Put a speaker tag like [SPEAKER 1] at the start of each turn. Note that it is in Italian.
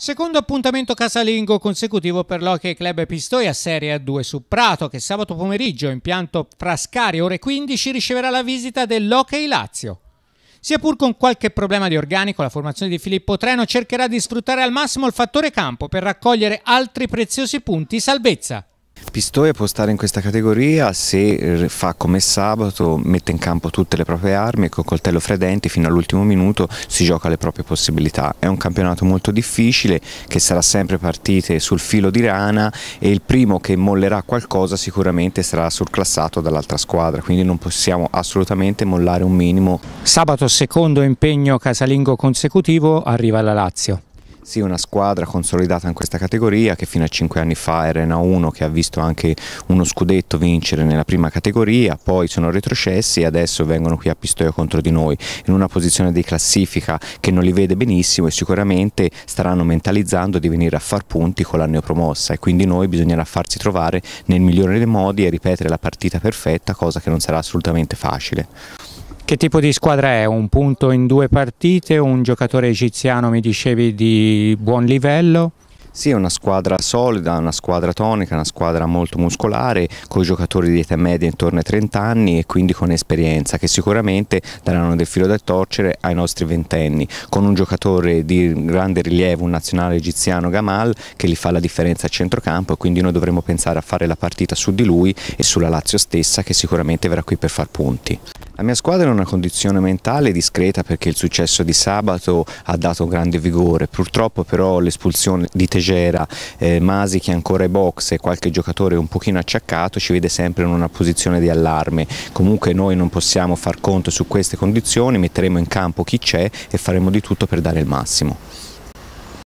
[SPEAKER 1] Secondo appuntamento casalingo consecutivo per l'Hockey Club Pistoia Serie 2 su Prato che sabato pomeriggio in pianto Frascari ore 15 riceverà la visita dell'Hockey Lazio. Sia pur con qualche problema di organico, la formazione di Filippo Treno cercherà di sfruttare al massimo il fattore campo per raccogliere altri preziosi punti salvezza.
[SPEAKER 2] Pistoia può stare in questa categoria se eh, fa come sabato, mette in campo tutte le proprie armi e col coltello fra i denti fino all'ultimo minuto si gioca le proprie possibilità. È un campionato molto difficile che sarà sempre partite sul filo di rana e il primo che mollerà qualcosa sicuramente sarà surclassato dall'altra squadra, quindi non possiamo assolutamente mollare un minimo. Sabato secondo impegno casalingo consecutivo arriva la Lazio. Sì, una squadra consolidata in questa categoria che fino a 5 anni fa era Rena 1 che ha visto anche uno scudetto vincere nella prima categoria, poi sono retrocessi e adesso vengono qui a Pistoia contro di noi in una posizione di classifica che non li vede benissimo e sicuramente staranno mentalizzando di venire a far punti con la neopromossa e quindi noi bisognerà farsi trovare nel migliore dei modi e ripetere la partita perfetta, cosa che non sarà assolutamente facile.
[SPEAKER 1] Che tipo di squadra è? Un punto in due partite? Un giocatore egiziano, mi dicevi,
[SPEAKER 2] di buon livello? Sì, è una squadra solida, una squadra tonica, una squadra molto muscolare, con giocatori di età media intorno ai 30 anni e quindi con esperienza che sicuramente daranno del filo da torcere ai nostri ventenni, con un giocatore di grande rilievo, un nazionale egiziano Gamal, che gli fa la differenza a centrocampo e quindi noi dovremo pensare a fare la partita su di lui e sulla Lazio stessa che sicuramente verrà qui per far punti. La mia squadra è in una condizione mentale discreta perché il successo di sabato ha dato grande vigore, purtroppo però l'espulsione di Tegera, eh, Masi che ancora è box e qualche giocatore un pochino acciaccato ci vede sempre in una posizione di allarme, comunque noi non possiamo far conto su queste condizioni, metteremo in campo chi c'è e faremo di tutto per dare il massimo.